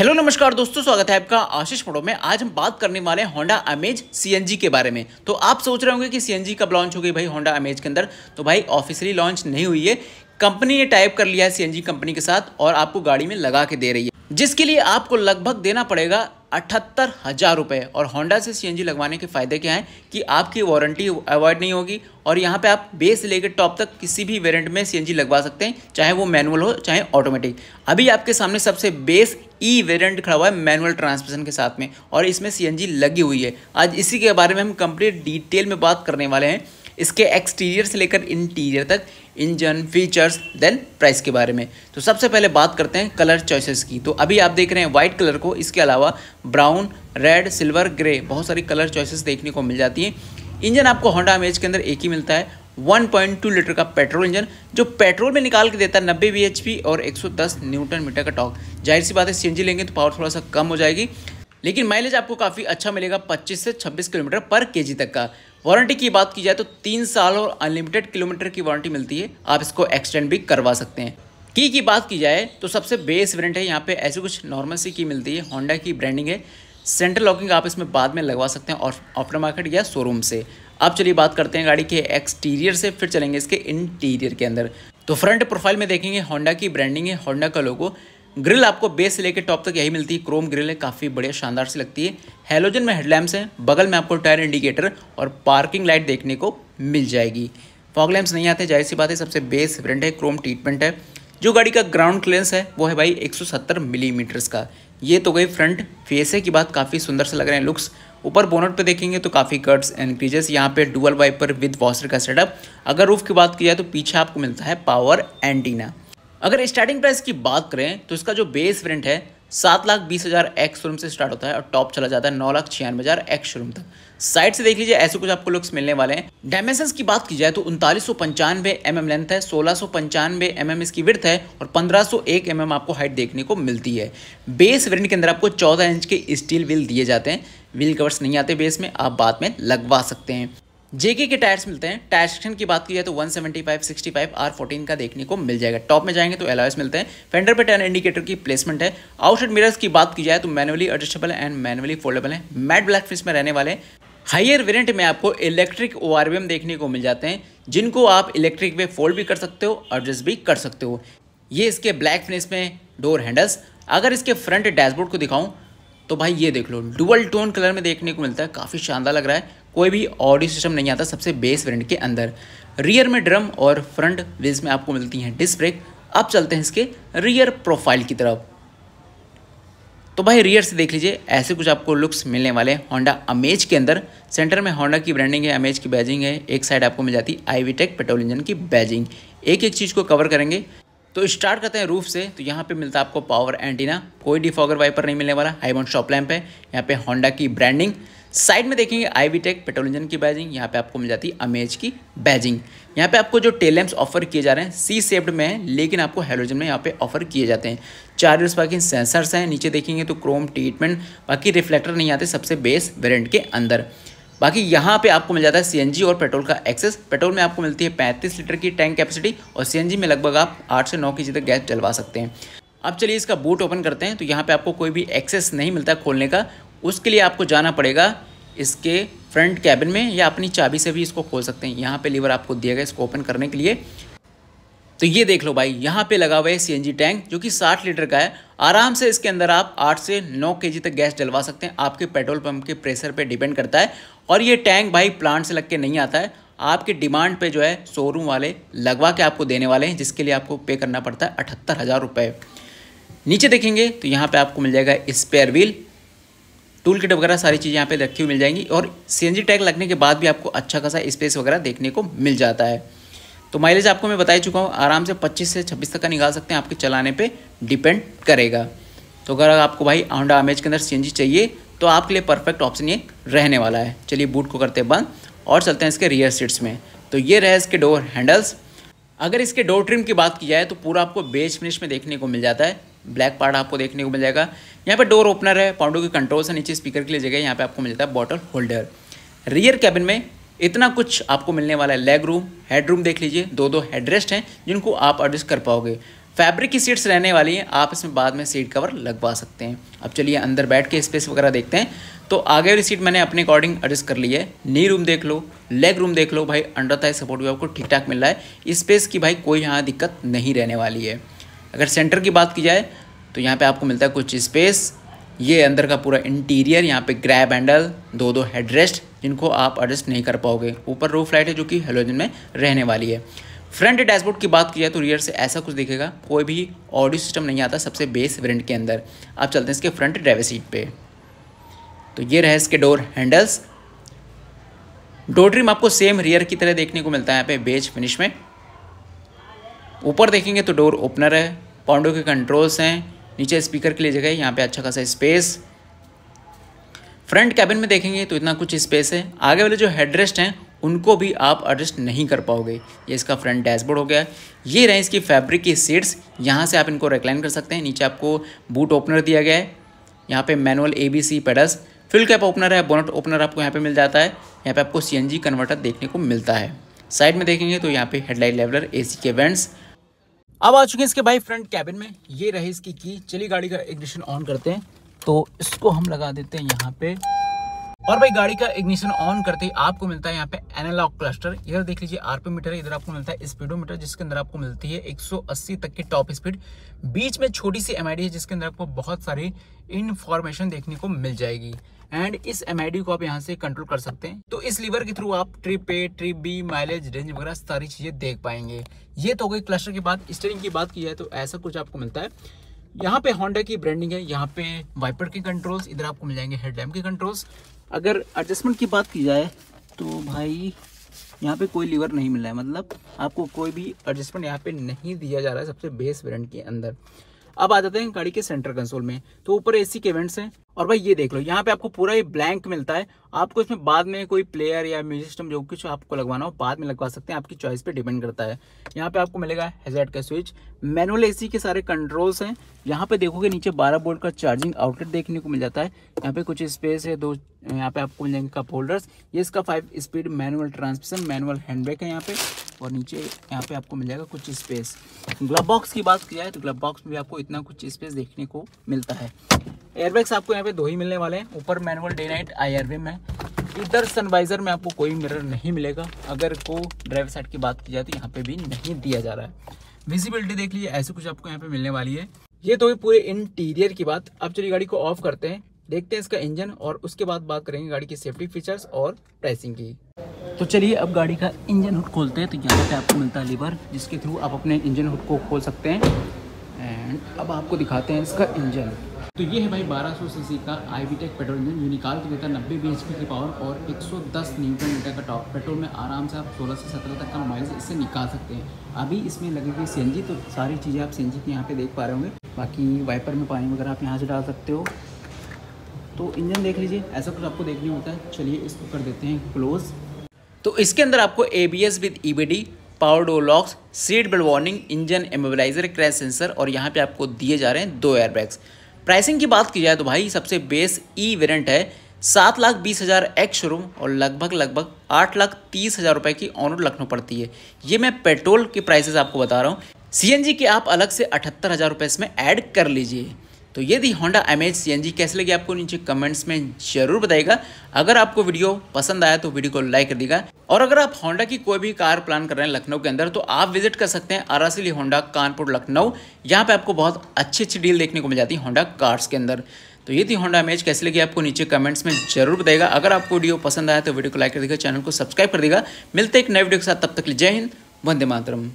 hello नमस्कार दोस्तों स्वागत है आपका आशीष पड़ो में आज हम बात करने वाले हैं होंडा अमेज सी के बारे में तो आप सोच रहे होंगे कि जी कब लॉन्च हो गई भाई होंडा अमेज के अंदर तो भाई ऑफिशियली लॉन्च नहीं हुई है कंपनी ने टाइप कर लिया है सी कंपनी के साथ और आपको गाड़ी में लगा के दे रही है जिसके लिए आपको लगभग देना पड़ेगा अठहत्तर हज़ार रुपये और होंडा से सीएनजी लगवाने के फ़ायदे क्या हैं कि आपकी वारंटी अवॉइड नहीं होगी और यहाँ पे आप बेस लेके टॉप तक किसी भी वेरिएंट में सीएनजी लगवा सकते हैं चाहे वो मैनुअल हो चाहे ऑटोमेटिक अभी आपके सामने सबसे बेस ई वेरिएंट खड़ा हुआ है मैनुअल ट्रांसमिशन के साथ में और इसमें सी लगी हुई है आज इसी के बारे में हम कंप्लीट डिटेल में बात करने वाले हैं इसके एक्सटीरियर से लेकर इंटीरियर तक इंजन फीचर्स देन प्राइस के बारे में तो सबसे पहले बात करते हैं कलर चॉइसेस की तो अभी आप देख रहे हैं वाइट कलर को इसके अलावा ब्राउन रेड सिल्वर ग्रे बहुत सारी कलर चॉइसेस देखने को मिल जाती हैं इंजन आपको होंडा अमेज के अंदर एक ही मिलता है 1.2 लीटर का पेट्रोल इंजन जो पेट्रोल में निकाल के देता है नब्बे बी और 110 न्यूटन मीटर का टॉक जाहिर सी बात है सी लेंगे तो पावर थोड़ा सा कम हो जाएगी लेकिन माइलेज आपको काफ़ी अच्छा मिलेगा 25 से 26 किलोमीटर पर केजी तक का वारंटी की बात की जाए तो तीन साल और अनलिमिटेड किलोमीटर की वारंटी मिलती है आप इसको एक्सटेंड भी करवा सकते हैं की की बात की जाए तो सबसे बेस वेरियंट है यहाँ पे ऐसी कुछ नॉर्मल सी की मिलती है होंडा की ब्रांडिंग है सेंटर लॉकिंग आप इसमें बाद में लगवा सकते हैं ऑफ्टर मार्केट या शोरूम से अब चलिए बात करते हैं गाड़ी के एक्सटीरियर से फिर चलेंगे इसके इंटीरियर के अंदर तो फ्रंट प्रोफाइल में देखेंगे होंडा की ब्रांडिंग है होंडा का लोगो ग्रिल आपको बेस से लेकर टॉप तक यही मिलती है क्रोम ग्रिल है काफ़ी बढ़िया शानदार सी लगती है हेलोजन में हेडलैम्प्स हैं बगल में आपको टायर इंडिकेटर और पार्किंग लाइट देखने को मिल जाएगी फॉग लैम्प्स नहीं आते जाहिर सी बात है सबसे बेस ब्रेंड है क्रोम ट्रीटमेंट है जो गाड़ी का ग्राउंड क्लियरेंस है वो है भाई 170 मिलीमीटर्स mm का ये तो गई फ्रंट फेसे की बात काफ़ी सुंदर से लग रहे हैं लुक्स ऊपर बोनट पे देखेंगे तो काफ़ी कट्स एंड क्रीजेस यहाँ पे डुअल वाइपर विद वॉशर का सेटअप अगर रूफ की बात की जाए तो पीछे आपको मिलता है पावर एंटीना अगर स्टार्टिंग प्राइस की बात करें तो इसका जो बेस वेरियंट है सात लाख बीस हज़ार एक्स शोरूम से स्टार्ट होता है और टॉप चला जाता है नौ लाख छियानवे हज़ार एक्स शोरूम तक साइड से देख लीजिए ऐसे कुछ आपको लुक्स मिलने वाले हैं डायमेंशन की बात की जाए तो उनतालीस सौ पंचानवे एम एम लेंथ है सोलह सौ पंचानवे एम एम इसकी विर्थ है और पंद्रह सौ एक एम एम आपको हाइट देखने को मिलती है बेस वेरियंट के अंदर आपको चौदह इंच के स्टील व्हील दिए जाते हैं व्हील कवर्स नहीं आते बेस में आप बाद में लगवा सकते हैं जेके के टायर्स मिलते हैं टायर सेक्शन की बात की जाए तो 175, 65, फोर्टीन का देखने को मिल जाएगा टॉप में जाएंगे तो एलॉयस मिलते हैं फेंडर पे टर्न इंडिकेटर की प्लेसमेंट है आउटसाइड मिरर्स की बात की जाए तो manually adjustable and manually foldable है मैट ब्लैक फिश में रहने वाले हाइयर वेरियंट में आपको इलेक्ट्रिक ओ देखने को मिल जाते हैं जिनको आप इलेक्ट्रिक में फोल्ड भी कर सकते हो एडजस्ट भी कर सकते हो ये इसके ब्लैक फिनिश में डोर हैंडल्स अगर इसके फ्रंट डैशबोर्ड को दिखाऊं तो भाई ये देख लो डुअल टोन कलर में देखने को मिलता है काफ़ी शानदार लग रहा है कोई भी ऑडियो सिस्टम नहीं आता सबसे बेस वेरिएंट के अंदर रियर में ड्रम और फ्रंट व्हील्स में आपको मिलती हैं डिस्क ब्रेक अब चलते हैं इसके रियर प्रोफाइल की तरफ तो भाई रियर से देख लीजिए ऐसे कुछ आपको लुक्स मिलने वाले हैं होंडा अमेज के अंदर सेंटर में होंडा की ब्रांडिंग है अमेज की बैजिंग है एक साइड आपको मिल जाती है आई पेट्रोल इंजन की बैजिंग एक एक चीज़ को कवर करेंगे तो स्टार्ट करते हैं रूफ से तो यहाँ पे मिलता है आपको पावर एंटीना कोई डिफॉगर वाइपर नहीं मिलने वाला हाईबॉन्ड शॉप लैम्प है यहाँ पे होंडा की ब्रांडिंग साइड में देखेंगे i VTEC petrol engine की बैजिंग यहाँ पे आपको मिल जाती है अमेज की बैजिंग यहाँ पे आपको जो टेल ऑफर किए जा रहे हैं सी सेफ्ड में है लेकिन आपको हेलोजन में यहाँ पे ऑफर किए जाते हैं चार्जर्स बाकी सेंसर्स हैं नीचे देखेंगे तो क्रोम ट्रीटमेंट बाकी रिफ्लेक्टर नहीं आते सबसे बेस वेरियंट के अंदर बाकी यहाँ पे आपको मिल जाता है सी और पेट्रोल का एक्सेस पेट्रोल में आपको मिलती है 35 लीटर की टैंक कैपेसिटी और सी में लगभग आप 8 से 9 के जी तक गैस डलवा सकते हैं अब चलिए इसका बूट ओपन करते हैं तो यहाँ पे आपको कोई भी एक्सेस नहीं मिलता खोलने का उसके लिए आपको जाना पड़ेगा इसके फ्रंट कैबिन में या अपनी चाबी से भी इसको खोल सकते हैं यहाँ पे लीवर आपको दिया गया इसको ओपन करने के लिए तो ये देख लो भाई यहाँ पे लगा हुआ है सीएनजी टैंक जो कि 60 लीटर का है आराम से इसके अंदर आप 8 से 9 केजी तक गैस डलवा सकते हैं आपके पेट्रोल पंप के प्रेशर पे डिपेंड करता है और ये टैंक भाई प्लांट से लग के नहीं आता है आपके डिमांड पे जो है शोरूम वाले लगवा के आपको देने वाले हैं जिसके लिए आपको पे करना पड़ता है अठहत्तर हज़ार रुपये नीचे देखेंगे तो यहाँ पर आपको मिल जाएगा स्पेयर व्हील टूल किट वगैरह सारी चीज़ें यहाँ पे रखी हुई मिल जाएंगी और सी टैग लगने के बाद भी आपको अच्छा खासा स्पेस वगैरह देखने को मिल जाता है तो माइलेज आपको मैं बता ही चुका हूँ आराम से 25 से 26 तक का निकाल सकते हैं आपके चलाने पे डिपेंड करेगा तो अगर आपको भाई होंडा आमेज के अंदर सी चाहिए तो आपके लिए परफेक्ट ऑप्शन ये रहने वाला है चलिए बूट को करते हैं बंद और चलते हैं इसके रियर सीट्स में तो ये रहे इसके डोर हैंडल्स अगर इसके डोर ट्रिम की बात की जाए तो पूरा आपको बेच फिनिश में देखने को मिल जाता है ब्लैक पार्ट आपको देखने को मिल जाएगा यहाँ पर डोर ओपनर है पाउंडो के कंट्रोल से नीचे स्पीकर के लिए जगह यहाँ पर आपको मिलता है बॉटल होल्डर रियर कैबिन में इतना कुछ आपको मिलने वाला है लेग रूम हेड रूम देख लीजिए दो दो हेडरेस्ट हैं जिनको आप एडजस्ट कर पाओगे फैब्रिक की सीट्स रहने वाली हैं आप इसमें बाद में सीट कवर लगवा सकते हैं अब चलिए अंदर बैठ के स्पेस वगैरह देखते हैं तो आगे वाली सीट मैंने अपने अकॉर्डिंग एडजस्ट कर ली है नी रूम देख लो लेग रूम देख लो भाई अंडर था सपोर्ट भी आपको ठीक ठाक मिल रहा है स्पेस की भाई कोई यहाँ दिक्कत नहीं रहने वाली है अगर सेंटर की बात की जाए तो यहाँ पे आपको मिलता है कुछ स्पेस ये अंदर का पूरा इंटीरियर यहाँ पे ग्रैब हैंडल दो दो हेडरेस्ट जिनको आप एडजस्ट नहीं कर पाओगे ऊपर रूफ लाइट है जो कि हेलोजन में रहने वाली है फ्रंट डैशबोर्ड की बात की जाए तो रियर से ऐसा कुछ दिखेगा कोई भी ऑडियो सिस्टम नहीं आता सबसे बेस वेरिएंट के अंदर आप चलते हैं इसके फ्रंट ड्राइवर सीट पर तो ये रहे इसके डोर हैंडल्स डोर ड्रीम आपको सेम रियर की तरह देखने को मिलता है यहाँ पे बेज फिनिश में ऊपर देखेंगे तो डोर ओपनर है पाउंडो के कंट्रोल्स हैं नीचे स्पीकर के लिए जगह है यहाँ पे अच्छा खासा स्पेस फ्रंट कैबिन में देखेंगे तो इतना कुछ स्पेस है आगे वाले जो हेडरेस्ट हैं उनको भी आप एडजस्ट नहीं कर पाओगे ये इसका फ्रंट डैशबोर्ड हो गया ये रहे इसकी फैब्रिक की सीट्स यहाँ से आप इनको रिक्लाइन कर सकते हैं नीचे आपको बूट ओपनर दिया गया है यहाँ पे manual A B C pedals fuel cap opener है बोनट ओपनर आपको यहाँ पे मिल जाता है यहाँ पे आपको सी एन जी कन्वर्टर देखने को मिलता है साइड में देखेंगे तो यहाँ पे हेडलाइट लेवलर ए सी के वेंट्स अब आ चुके हैं इसके भाई फ्रंट कैबिन में ये रही इसकी की चलिए गाड़ी का इग्निशन ऑन करते हैं तो इसको हम लगा देते हैं यहाँ पे और भाई गाड़ी का इग्निशन ऑन करते ही आपको मिलता है यहाँ पे एनालॉग क्लस्टर इधर देख लीजिए आरपी मीटर इधर आपको मिलता है स्पीडोमीटर जिसके अंदर आपको मिलती है 180 तक की टॉप स्पीड बीच में छोटी सी एमआईडी है जिसके अंदर आपको बहुत सारी इन्फॉर्मेशन देखने को मिल जाएगी एंड इस एम को आप यहाँ से कंट्रोल कर सकते हैं तो इस लीवर के थ्रू आप trip A trip B mileage range वगैरह सारी चीज़ें देख पाएंगे ये तो हो गई क्लस्टर की बात स्टेरिंग की बात की जाए तो ऐसा कुछ आपको मिलता है यहाँ पे होंडा की ब्रांडिंग है यहाँ पे वाइपर के कंट्रोल्स इधर आपको मिल जाएंगे हेडलैम्प के कंट्रोल्स अगर एडजस्टमेंट की बात की जाए तो भाई यहाँ पे कोई लीवर नहीं मिल रहा है मतलब आपको कोई भी एडजस्टमेंट यहाँ पे नहीं दिया जा रहा है सबसे बेस ब्रांड के अंदर अब आ जाते हैं गाड़ी के सेंटर कंसोल में तो ऊपर एसी के इवेंट्स हैं और भाई ये देख लो यहाँ पे आपको पूरा ये ब्लैंक मिलता है आपको इसमें बाद में कोई प्लेयर या म्यूजिक सिस्टम जो कुछ आपको लगवाना हो बाद में लगवा सकते हैं आपकी चॉइस पे डिपेंड करता है यहाँ पे आपको मिलेगा हेजेट का स्विच मैनुअल एसी के सारे कंट्रोल्स हैं यहाँ पे देखोगे नीचे 12 बोल्ट का चार्जिंग आउटलेट देखने को मिल जाता है यहाँ पे कुछ स्पेस है दो यहाँ पे आपको मिल जाएंगे कप होल्डर्स ये इसका five speed manual transmission manual handbrake है यहाँ पे और नीचे यहाँ पे आपको मिल जाएगा कुछ स्पेस ग्लब बॉक्स की बात की जाए तो ग्लब बॉक्स में भी आपको इतना कुछ स्पेस देखने को मिलता है एयरबैग्स आपको यहाँ पे दो ही मिलने वाले हैं ऊपर मैनुअल डे नाइट आई में इधर सनवाइज़र में आपको कोई मिरर नहीं मिलेगा अगर को ड्राइवर साइड की बात की जाए तो यहाँ पे भी नहीं दिया जा रहा है विजिबिलिटी देख लीजिए ऐसे कुछ आपको यहाँ पे मिलने वाली है ये तो पूरे इंटीरियर की बात अब चलिए गाड़ी को ऑफ करते हैं देखते हैं इसका इंजन और उसके बाद बात करेंगे गाड़ी की सेफ्टी फीचर्स और प्राइसिंग की तो चलिए अब गाड़ी का इंजन हुड खोलते हैं तो यहाँ पे आपको मिलता है लीवर जिसके थ्रू आप अपने इंजन हुड को खोल सकते हैं एंड अब आपको दिखाते हैं इसका इंजन तो ये है भाई 1200 सीसी का i VTEC petrol engine यूनिकाल के देता है नब्बे बी की पावर और 110 न्यूटन मीटर का टॉप पेट्रोल में आराम से आप 16 से 17 तक का मोबाइल इससे निकाल सकते हैं अभी इसमें लगेगी सी तो सारी चीज़ें आप सी एन की यहाँ पर देख पा रहे होंगे बाकी वाइपर में पानी वगैरह आप यहाँ से डाल सकते हो तो इंजन देख लीजिए ऐसा कुछ आपको देखने होता है चलिए इसको कर देते हैं क्लोज़ तो इसके अंदर आपको A B S with E B D power door locks seat belt warning engine immobiliser crash sensor और यहाँ पे आपको दिए जा रहे हैं दो एयरबैग्स प्राइसिंग की बात की जाए तो भाई सबसे बेस ई वेरियंट है सात लाख बीस हज़ार एक्स शोरूम और लगभग लगभग आठ लाख तीस हज़ार रुपये की ऑन रोड लखनऊ पड़ती है ये मैं पेट्रोल के प्राइसेस आपको बता रहा हूँ सीएनजी के आप अलग से अठहत्तर हज़ार रुपये इसमें ऐड कर लीजिए तो ये थी Honda M H C N G कैसे लगी आपको नीचे कमेंट्स में जरूर बताएगा अगर आपको वीडियो पसंद आया तो वीडियो को लाइक कर देगा और अगर आप होंडा की कोई भी कार प्लान कर रहे हैं लखनऊ के अंदर तो आप विजिट कर सकते हैं आरासिली होंडा कानपुर लखनऊ यहाँ पे आपको बहुत अच्छी अच्छी डील देखने को मिल जाती है होंडा कार्स के अंदर तो ये थी होंडा एमेज कैसे लगी आपको नीचे कमेंट्स में जरूर बताएगा अगर आपको वीडियो पसंद आया तो वीडियो को लाइक कर देगा चैनल को सब्सक्राइब कर देगा मिलते एक नए वीडियो के साथ तब तक जय हिंद वंदे मातरम